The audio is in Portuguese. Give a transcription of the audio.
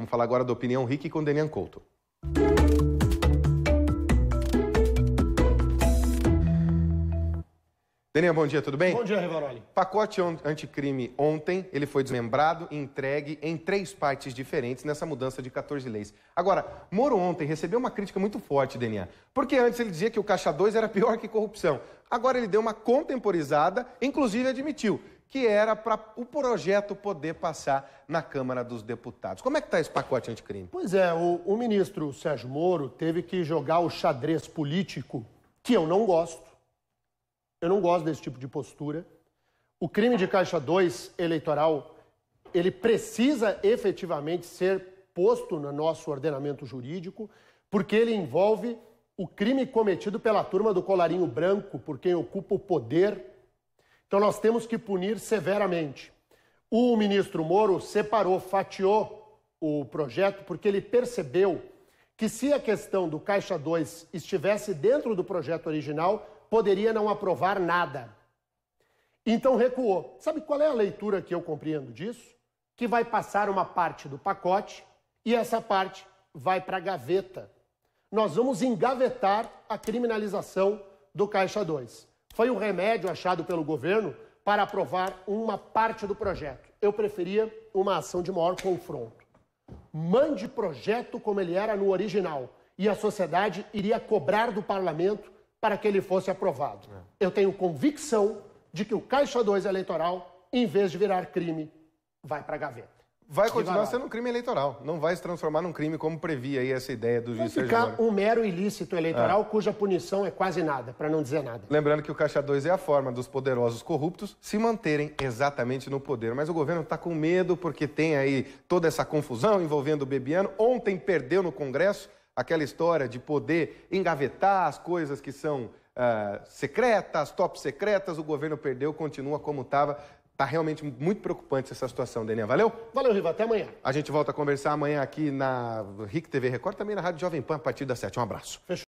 Vamos falar agora da opinião Rick com Denian Couto. Denian, bom dia, tudo bem? Bom dia, Rivaroli. Pacote anticrime ontem, ele foi desmembrado e entregue em três partes diferentes nessa mudança de 14 leis. Agora, Moro ontem recebeu uma crítica muito forte, Denian, porque antes ele dizia que o Caixa 2 era pior que corrupção. Agora ele deu uma contemporizada, inclusive admitiu que era para o projeto poder passar na Câmara dos Deputados. Como é que está esse pacote anticrime? Pois é, o, o, ministro Sérgio Moro teve que jogar o xadrez político, que eu não gosto. Eu não gosto desse tipo de postura. O crime de caixa 2 eleitoral, ele precisa efetivamente ser posto no nosso ordenamento jurídico, porque ele envolve o crime cometido pela turma do colarinho branco, por quem ocupa o poder então nós temos que punir severamente. O ministro Moro separou, fatiou o projeto, porque ele percebeu que se a questão do Caixa 2 estivesse dentro do projeto original, poderia não aprovar nada. Então recuou. Sabe qual é a leitura que eu compreendo disso? Que vai passar uma parte do pacote e essa parte vai para a gaveta. Nós vamos engavetar a criminalização do Caixa 2. Foi um remédio achado pelo governo para aprovar uma parte do projeto. Eu preferia uma ação de maior confronto. Mande projeto como ele era no original e a sociedade iria cobrar do parlamento para que ele fosse aprovado. É. Eu tenho convicção de que o Caixa 2 eleitoral, em vez de virar crime, vai para a gaveta vai continuar sendo um crime eleitoral. Não vai se transformar num crime como previa aí essa ideia do juiz Vai ficar um mero ilícito eleitoral é. cuja punição é quase nada, para não dizer nada. Lembrando que o Caixa 2 é a forma dos poderosos corruptos se manterem exatamente no poder. Mas o governo está com medo porque tem aí toda essa confusão envolvendo o Bebiano. Ontem perdeu no Congresso aquela história de poder engavetar as coisas que são Uh, secretas, top secretas, o governo perdeu, continua como estava. Tá realmente muito preocupante essa situação, Denian. Valeu? Valeu, Riva. Até amanhã. A gente volta a conversar amanhã aqui na RIC TV Record, também na Rádio Jovem Pan, a partir das 7. Um abraço. Fechou.